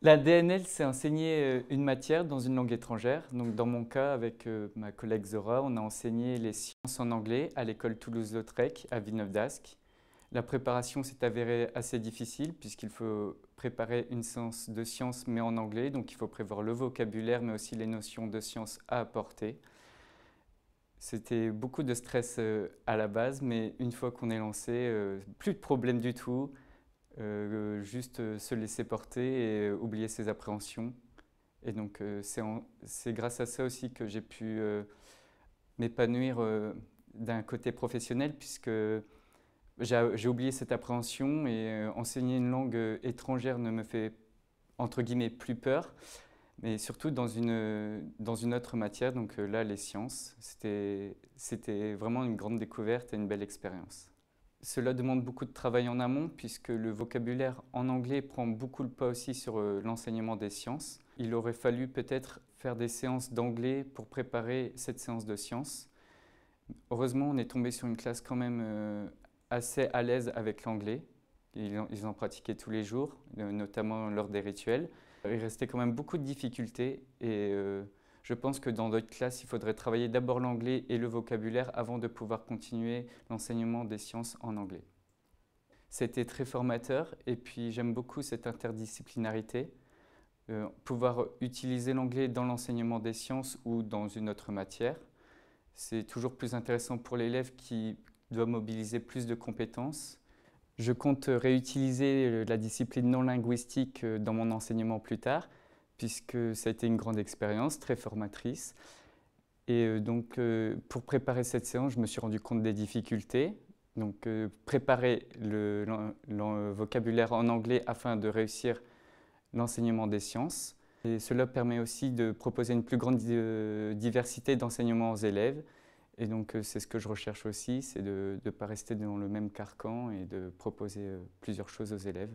La DNL, c'est enseigner euh, une matière dans une langue étrangère. Donc, dans mon cas, avec euh, ma collègue Zora, on a enseigné les sciences en anglais à l'école Toulouse-Lautrec à Villeneuve-d'Ascq. La préparation s'est avérée assez difficile puisqu'il faut préparer une séance de sciences mais en anglais, donc il faut prévoir le vocabulaire mais aussi les notions de sciences à apporter. C'était beaucoup de stress euh, à la base, mais une fois qu'on est lancé, plus de problèmes du tout. Euh, juste euh, se laisser porter et euh, oublier ses appréhensions. Et donc c'est grâce à ça aussi que j'ai pu m'épanouir d'un côté professionnel puisque j'ai oublié cette appréhension et enseigner une langue étrangère ne me fait entre guillemets plus peur, mais surtout dans dans une autre matière, donc là les sciences, c'était vraiment une grande découverte et une belle expérience. Cela demande beaucoup de travail en amont puisque le vocabulaire en anglais prend beaucoup le pas aussi sur euh, l'enseignement des sciences. Il aurait fallu peut-être faire des séances d'anglais pour préparer cette séance de sciences. Heureusement, on est tombé sur une classe quand même euh, assez à l'aise avec l'anglais. Ils en pratiquaient tous les jours, euh, notamment lors des rituels. Il restait quand même beaucoup de difficultés et je pense que dans d'autres classes, il faudrait travailler d'abord l'anglais et le vocabulaire avant de pouvoir continuer l'enseignement des sciences en anglais. C'était très formateur et puis j'aime beaucoup cette interdisciplinarité. Euh, pouvoir utiliser l'anglais dans l'enseignement des sciences ou dans une autre matière. C'est toujours plus intéressant pour l'élève qui doit mobiliser plus de compétences. Je compte réutiliser la discipline non linguistique euh, dans mon enseignement plus tard, puisque ça a été une grande expérience, très formatrice. Et euh, donc, euh, pour préparer cette séance, je me suis rendu compte des difficultés. Donc, euh, préparer le, vocabulaire en anglais afin de réussir l'enseignement des sciences. Et cela permet aussi de proposer une plus grande diversité d'enseignements aux élèves. Et donc, c'est ce que je recherche aussi, c'est de ne pas rester dans le même carcan et de proposer plusieurs choses aux élèves.